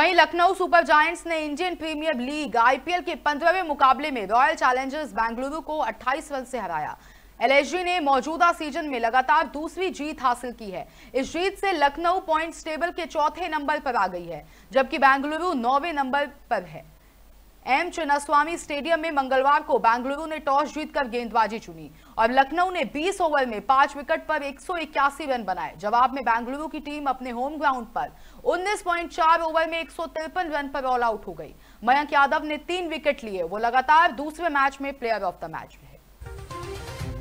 वहीं Lucknow Super Giants ने Indian Premier League IPL के पंद्रहवें मुकाबले में रॉयल चैलेंजर्स बेंगलुरु को 28 रन से हराया एलएसजी ने मौजूदा सीजन में लगातार दूसरी जीत हासिल की है इस जीत से लखनऊ पॉइंट्स टेबल के चौथे नंबर पर आ गई है जबकि बेंगलुरु नौवे नंबर पर है एम चिन्नास्वामी स्टेडियम में मंगलवार को बेंगलुरु ने टॉस जीतकर गेंदबाजी चुनी और लखनऊ ने 20 ओवर में पांच विकेट पर एक रन बनाए जवाब में बेंगलुरु की टीम अपने होम ग्राउंड पर 19.4 ओवर में एक रन पर ऑल आउट हो गई मयंक यादव ने तीन विकेट लिए वो लगातार दूसरे मैच में प्लेयर ऑफ द मैच रहे